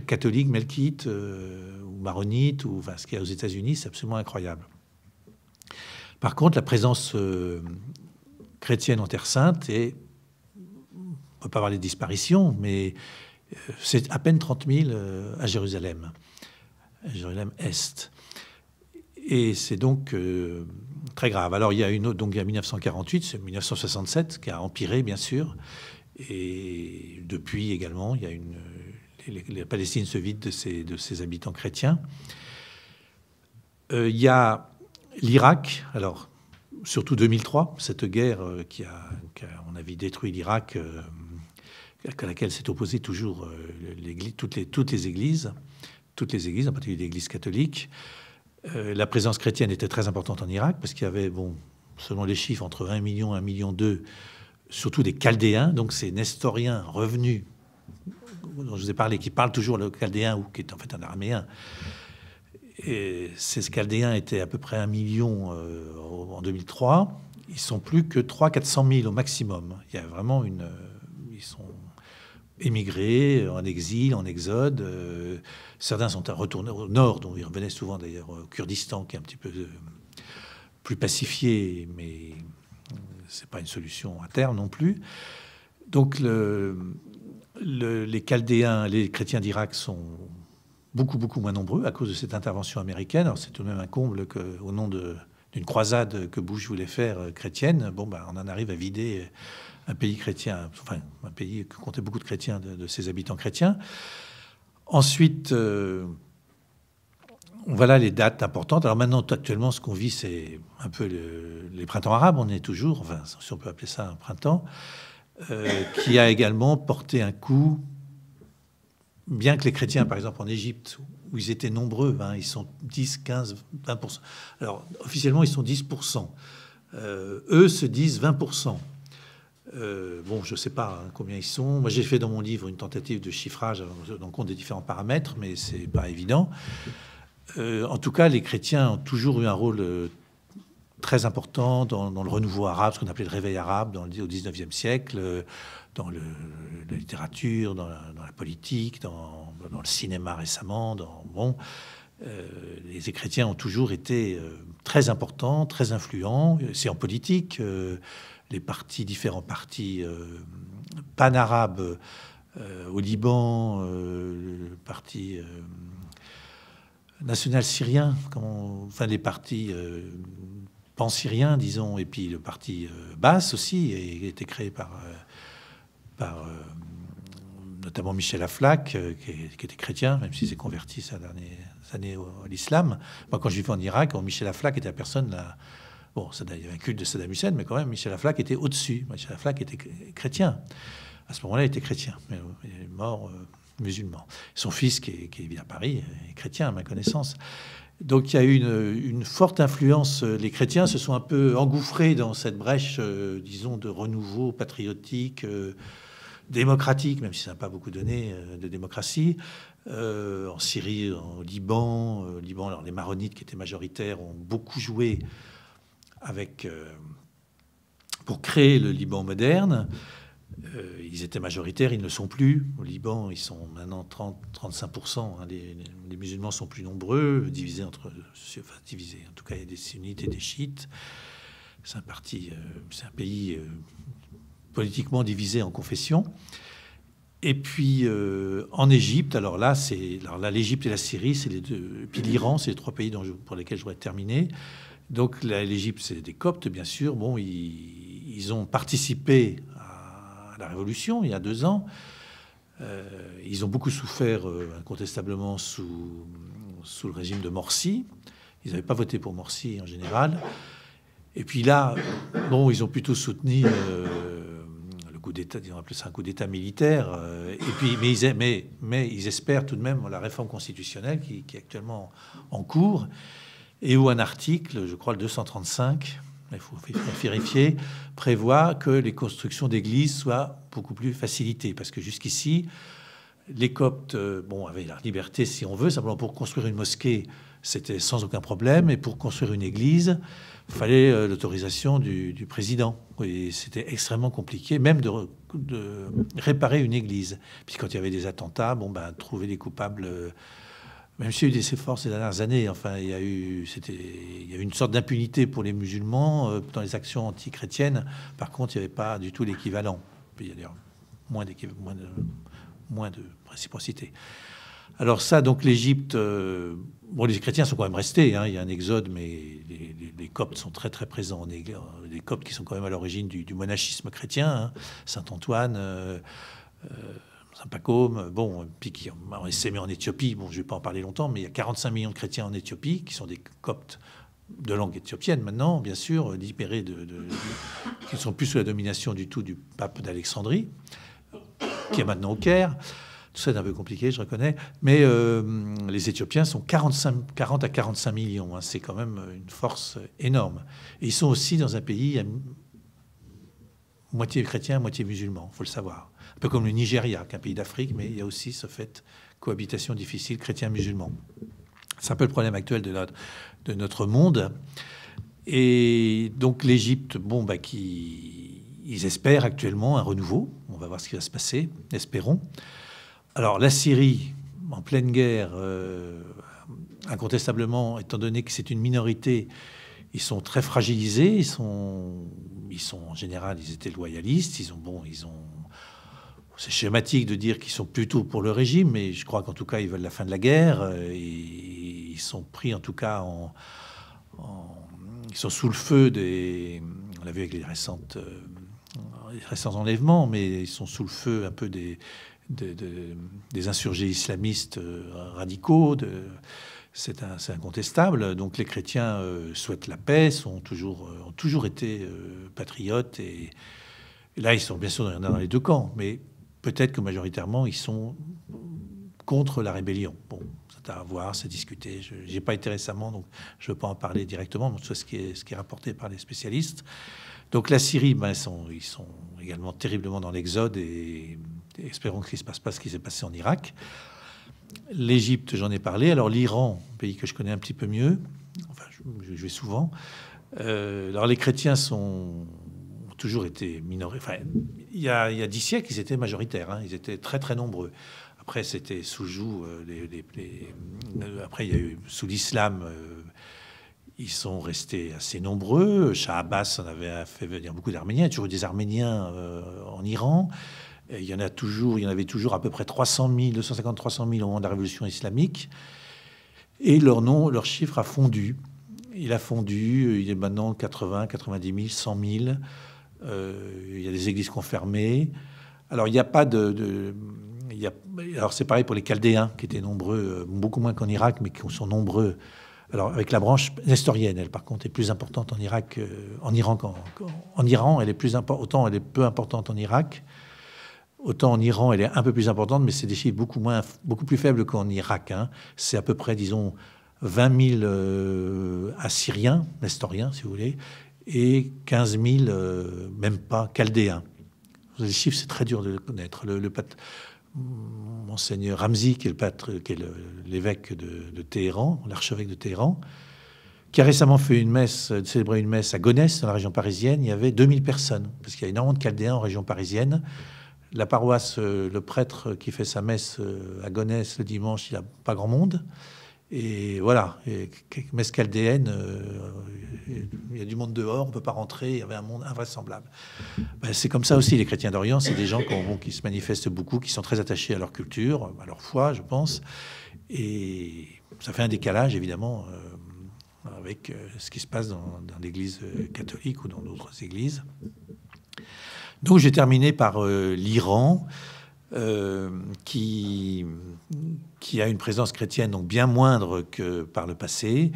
catholiques, melkites euh, ou maronites, ou enfin, ce qu'il y a aux États-Unis, c'est absolument incroyable. Par contre, la présence chrétienne en Terre Sainte est. On peut pas parler de disparitions, mais c'est à peine 30 000 euh, à Jérusalem, à Jérusalem-Est. Et c'est donc euh, très grave. Alors il y a une autre, donc il 1948, c'est 1967 qui a empiré bien sûr. Et depuis également, il y a une, la Palestine se vide de ses, de ses habitants chrétiens. Euh, il y a l'Irak, alors surtout 2003, cette guerre qui a, qui a on a vu détruit l'Irak à laquelle s'est opposée toujours euh, l'église, toutes, les, toutes les églises, toutes les églises, en particulier l'église catholique. Euh, la présence chrétienne était très importante en Irak parce qu'il y avait, bon, selon les chiffres, entre 1 million et 1 million 2, surtout des Chaldéens, donc ces Nestoriens revenus dont je vous ai parlé, qui parlent toujours le Chaldéen ou qui est en fait un arméen. Et ces Chaldéens étaient à peu près 1 million euh, en 2003. Ils sont plus que 300-400 000 au maximum. Il y a vraiment une... ils sont émigrés, euh, en exil, en exode. Euh, certains sont retournés au nord, dont ils revenaient souvent d'ailleurs au Kurdistan, qui est un petit peu euh, plus pacifié, mais c'est pas une solution à terme non plus. Donc le, les Chaldéens, les chrétiens d'Irak sont beaucoup beaucoup moins nombreux à cause de cette intervention américaine. Alors c'est tout de même un comble qu'au nom d'une croisade que Bush voulait faire chrétienne, bon, ben, on en arrive à vider un pays chrétien, enfin un pays qui comptait beaucoup de chrétiens, de, ses habitants chrétiens. Ensuite, euh, voilà les dates importantes. Alors maintenant, actuellement, ce qu'on vit, c'est un peu les printemps arabes. On est toujours, enfin, si on peut appeler ça un printemps, euh, qui a également porté un coup. Bien que les chrétiens, par exemple, en Égypte, où ils étaient nombreux, hein, ils sont 10, 15, 20 Alors officiellement, ils sont 10 euh, Eux se disent 20 euh, bon, je ne sais pas hein, combien ils sont. Moi, j'ai fait dans mon livre une tentative de chiffrage en compte des différents paramètres, mais c'est pas évident. Euh, en tout cas, les chrétiens ont toujours eu un rôle euh, très important dans, le renouveau arabe, ce qu'on appelait le réveil arabe dans le, au 19e siècle, dans la littérature, dans la, politique, dans, le cinéma récemment. Dans, bon, les chrétiens ont toujours été très importants, très influents. C'est en politique les partis, différents partis euh, pan-arabes euh, au Liban, euh, le parti national syrien, enfin les partis euh, pan-syriens, disons, et puis le parti basse aussi, et il a été créé par, notamment Michel Aflac, qui, qui, était chrétien, même s'il s'est converti ces dernières années à l'islam. Moi, quand je vivais en Irak, Michel Aflac était la personne la, Bon, il y avait un culte de Saddam Hussein, mais quand même, Michel Aflac était au-dessus. Michel Aflac était chrétien. À ce moment-là, il était chrétien, mais euh, il est mort euh, musulman. Son fils, qui est, qui vit à Paris, est chrétien, à ma connaissance. Donc il y a eu une, forte influence. Euh, les chrétiens se sont un peu engouffrés dans cette brèche, disons, de renouveau patriotique, démocratique, même si ça n'a pas beaucoup donné de démocratie. en Syrie, au Liban, Liban, alors les maronites qui étaient majoritaires ont beaucoup joué avec, euh, pour créer le Liban moderne. Euh, ils étaient majoritaires, ils ne sont plus. Au Liban, ils sont maintenant 30-35%. Hein. Les, musulmans sont plus nombreux, divisés entre. Enfin, divisés. En tout cas, il y a des sunnites et des chiites. C'est un parti, euh, c'est un pays politiquement divisé en confessions. Et puis en Égypte, alors là, c'est alors là, l'Égypte et la Syrie, c'est les deux. puis l'Iran, c'est les trois pays pour lesquels je voudrais terminer. Donc l'Égypte, c'est des Coptes, bien sûr. Bon, ils, ont participé à la révolution il y a deux ans. Euh, ils ont beaucoup souffert, euh, incontestablement, sous, sous le régime de Morsi. Ils n'avaient pas voté pour Morsi en général. Et puis là, bon, ils ont plutôt soutenu euh, le coup d'État, ils ont appelé ça un coup d'État militaire. et puis, mais ils, mais ils espèrent tout de même la réforme constitutionnelle qui, qui, est actuellement en cours et où un article, je crois le 235, il faut vérifier, prévoit que les constructions d'églises soient beaucoup plus facilitées. Parce que jusqu'ici, les Coptes euh, bon, avaient la liberté, si on veut, simplement pour construire une mosquée, c'était sans aucun problème. Et pour construire une église, fallait euh, l'autorisation du, président. Et c'était extrêmement compliqué, même de, réparer une église. Puis quand il y avait des attentats, bon, ben, trouver des coupables. Euh, même s'il y a eu des efforts ces dernières années, enfin, il y a eu, une sorte d'impunité pour les musulmans euh, dans les actions anti-chrétiennes. Par contre, il n'y avait pas du tout l'équivalent. Il y a d'ailleurs moins, de réciprocité. Alors ça, donc l'Égypte, euh, bon, les chrétiens sont quand même restés. Hein. il y a un exode, mais les, Coptes sont très très présents. Les, euh, les Coptes qui sont quand même à l'origine du, monachisme chrétien, hein. Saint Antoine. Saint-Pacôme, bon, puis qui s'est mis en Éthiopie, bon, je ne vais pas en parler longtemps, mais il y a 45 millions de chrétiens en Éthiopie qui sont des coptes de langue éthiopienne maintenant, bien sûr, libérés de, qui ne sont plus sous la domination du tout du pape d'Alexandrie, qui est maintenant au Caire. Tout ça est un peu compliqué, je reconnais. Mais euh, les Éthiopiens sont 45, 40 à 45 millions. Hein. c'est quand même une force énorme. Et ils sont aussi dans un pays moitié chrétien, moitié musulman, il faut le savoir. Un peu comme le Nigeria, qui est un pays d'Afrique, mais il y a aussi ce fait cohabitation difficile chrétien-musulman. C'est un peu le problème actuel de notre, de notre monde. Et donc l'Égypte, bon, bah, qui, ils espèrent actuellement un renouveau. On va voir ce qui va se passer, espérons. Alors la Syrie, en pleine guerre, euh, incontestablement, étant donné que c'est une minorité, ils sont très fragilisés, ils sont ils sont en général, ils étaient loyalistes. Ils ont bon, ils ont. C'est schématique de dire qu'ils sont plutôt pour le régime, mais je crois qu'en tout cas ils veulent la fin de la guerre euh, ils sont pris en tout cas en, ils sont sous le feu des. On l'a vu avec les récentes, euh, récents enlèvements, mais ils sont sous le feu un peu des, des, des insurgés islamistes euh, radicaux. De, c'est incontestable. Donc les chrétiens euh, souhaitent la paix, sont toujours, euh, ont toujours été euh, patriotes. Et, là, ils sont bien sûr dans les deux camps, mais peut-être que majoritairement, ils sont contre la rébellion. Bon, c'est à voir, c'est discuté. Je n'ai pas été récemment, donc je ne veux pas en parler directement, mais ce qui est, ce qui est rapporté par les spécialistes. Donc la Syrie, ben, ils, sont, également terriblement dans l'exode et, espérons qu'il ne se passe pas ce qui s'est passé en Irak. L'Égypte, j'en ai parlé. Alors l'Iran, pays que je connais un petit peu mieux, enfin je, vais souvent. Euh, alors les chrétiens sont toujours été minorés. il y a dix siècles, ils étaient majoritaires. Hein. Ils étaient très très nombreux. Après, c'était sous euh, euh, après, il y eu sous l'islam. ils sont restés assez nombreux. Shah Abbas en avait fait venir beaucoup d'Arméniens, il y toujours eu des Arméniens en Iran il y en a toujours, il y en avait toujours à peu près 300 000, 250 300 000 au moment de la révolution islamique. Et leur nom, leur chiffre a fondu. Il a fondu. Euh, il est maintenant 80, 90 000, 100 000. il y a des églises confirmées. Alors il n'y a pas de, alors c'est pareil pour les Chaldéens qui étaient nombreux, euh, beaucoup moins qu'en Irak, mais qui sont nombreux. Alors avec la branche nestorienne, elle par contre est plus importante en Irak, euh, en Iran qu'en Iran, elle est plus autant elle est peu importante en Irak. Autant en Iran, elle est un peu plus importante, mais c'est des chiffres beaucoup, moins, beaucoup plus faibles qu'en Irak. Hein. C'est à peu près, disons, 20 000 euh, Assyriens, Nestoriens, si vous voulez, et 15 000, euh, même pas, Chaldéens. Les chiffres, c'est très dur de les connaître. Le, Monseigneur Ramzi, qui est, l'évêque de, Téhéran, l'archevêque de Téhéran, qui a récemment fait une messe, célébré une messe à Gonesse, dans la région parisienne, il y avait 2000 personnes, parce qu'il y a énormément de Chaldéens en région parisienne la paroisse, euh, le prêtre qui fait sa messe euh, à Gonesse le dimanche, il n'y a pas grand monde. Et voilà, et messe euh, il y a du monde dehors, on ne peut pas rentrer, il y avait un monde invraisemblable. Ben, c'est comme ça aussi, les chrétiens d'Orient, c'est des gens qui, se manifestent beaucoup, qui sont très attachés à leur culture, à leur foi, je pense. Et ça fait un décalage, évidemment, avec ce qui se passe dans l'Église catholique ou dans d'autres églises. Donc j'ai terminé par euh, l'Iran, euh, qui, qui a une présence chrétienne donc bien moindre que par le passé,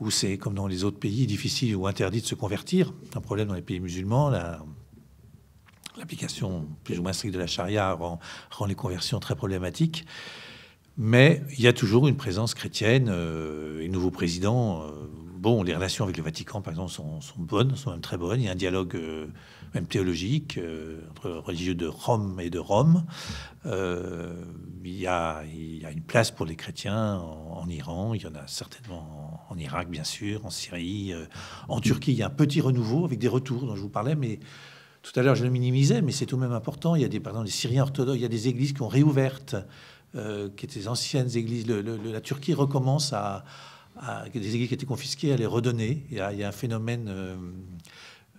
où c'est, comme dans les autres pays, difficile ou interdit de se convertir. C'est un problème dans les pays musulmans. L'application plus ou moins stricte de la charia rend, les conversions très problématiques. Mais il y a toujours une présence chrétienne. Euh, et nouveau président, bon, les relations avec le Vatican, par exemple, sont, sont, bonnes, sont même très bonnes. Il y a un dialogue même théologique, euh, religieux de Rome et de Rome. Euh, il, y a, il une place pour les chrétiens en, Iran, il y en a certainement en, Irak, bien sûr, en Syrie, euh, en Turquie. Il y a un petit renouveau avec des retours dont je vous parlais, mais tout à l'heure, je le minimisais, mais c'est tout de même important. Il y a des, par des Syriens orthodoxes, il y a des églises qui ont réouvertes, qui étaient anciennes églises. Le, la Turquie recommence à, à, des églises qui étaient confisquées à les redonner. Il y a, un phénomène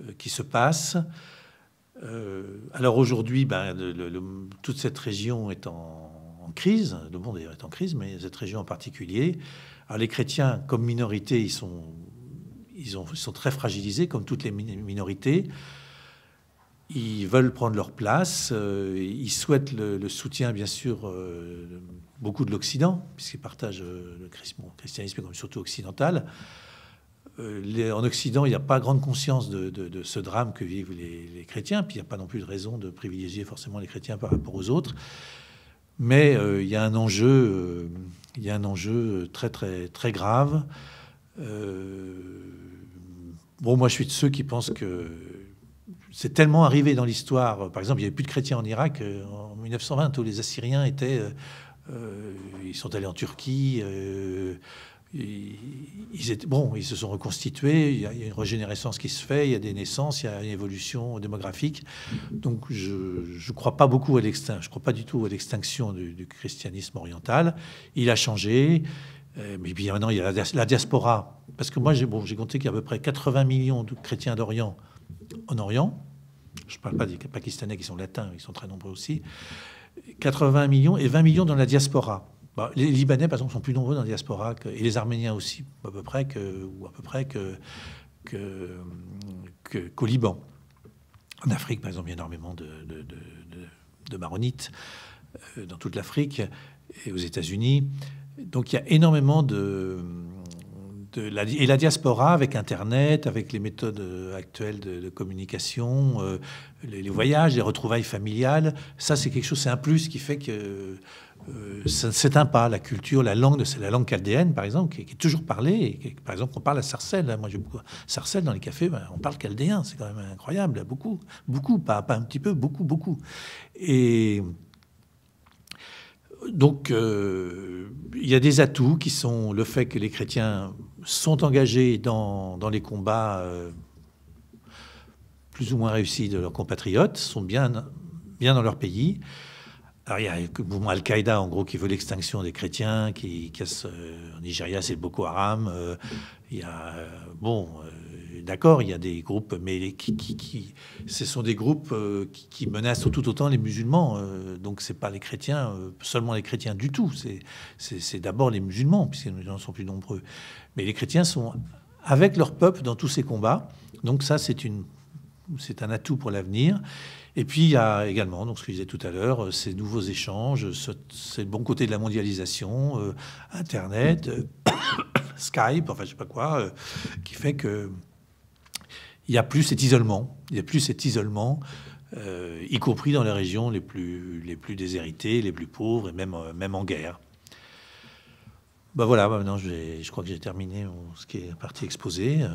euh, qui se passe. Euh, alors aujourd'hui, ben, toute cette région est en, crise, le monde est en crise, mais cette région en particulier. Alors les chrétiens, comme minorité, ils sont, ils, ont, sont très fragilisés, comme toutes les minorités. Ils veulent prendre leur place. Euh, ils souhaitent le, soutien, bien sûr, beaucoup de l'Occident, puisqu'ils partagent le christianisme, comme surtout occidental. Euh, en Occident, il n'y a pas grande conscience de, ce drame que vivent les, chrétiens, puis il n'y a pas non plus de raison de privilégier forcément les chrétiens par rapport aux autres. Mais euh, il y a un enjeu, euh, il y a un enjeu très très très grave. bon, moi, je suis de ceux qui pensent que c'est tellement arrivé dans l'histoire. Par exemple, il n'y avait plus de chrétiens en Irak en 1920 où les Assyriens étaient, ils sont allés en Turquie ils étaient, bon, ils se sont reconstitués, il y a une régénérescence qui se fait, il y a des naissances, il y a une évolution démographique. Donc je ne crois pas beaucoup à l'extinction, je crois pas du tout à l'extinction du, christianisme oriental. Il a changé, euh, mais bien maintenant il y a la, diaspora. Parce que moi j'ai bon, compté qu'il y a à peu près 80 millions de chrétiens d'Orient en Orient. Je ne parle pas des Pakistanais qui sont latins, ils sont très nombreux aussi. 80 millions et 20 millions dans la diaspora. Bah, les Libanais, par exemple, sont plus nombreux dans la diaspora, que, et les Arméniens aussi, à peu près, que, ou à peu près que, que, qu'au Liban. En Afrique, par exemple, il y a énormément de, de, de, maronites, euh, dans toute l'Afrique, et aux États-Unis. Donc il y a énormément de la, et la diaspora avec Internet, avec les méthodes euh, actuelles de, communication, euh, les, voyages, les retrouvailles familiales, ça c'est quelque chose, c'est un plus qui fait que euh, ça c'est un pas. La culture, la langue, c'est la langue chaldéenne par exemple, qui, est toujours parlée. par exemple, on parle à Sarcelles. Hein. Moi j'ai beaucoup dans les cafés, ben, on parle chaldéen, c'est quand même incroyable. Beaucoup, beaucoup, pas, un petit peu, beaucoup, beaucoup. Et donc, il y a des atouts qui sont le fait que les chrétiens sont engagés dans, dans les combats euh, plus ou moins réussis de leurs compatriotes, sont bien, bien dans leur pays. Alors, il y a le mouvement Al-Qaïda, en gros, qui veut l'extinction des chrétiens, qui casse. Euh, en Nigeria, c'est le Boko Haram. Euh, il y a. bon, d'accord, il y a des groupes, mais qui, qui, qui, ce sont des groupes euh, qui, menacent tout autant les musulmans. Euh, donc c'est pas les chrétiens, euh, seulement les chrétiens du tout. C'est d'abord les musulmans, puisque les sont plus nombreux. Mais les chrétiens sont avec leur peuple dans tous ces combats. Donc ça, c'est un atout pour l'avenir. Et puis il y a également, donc ce que je disais tout à l'heure, ces nouveaux échanges, ce, le bon côté de la mondialisation, Internet, Skype, enfin je sais pas quoi, qui fait que il n'y a plus cet isolement. Il n'y a plus cet isolement, euh, y compris dans les régions les plus, les plus déshéritées, les plus pauvres, et même, euh, même en guerre. Ben voilà, bah maintenant je crois que j'ai terminé ce qui est la partie exposée.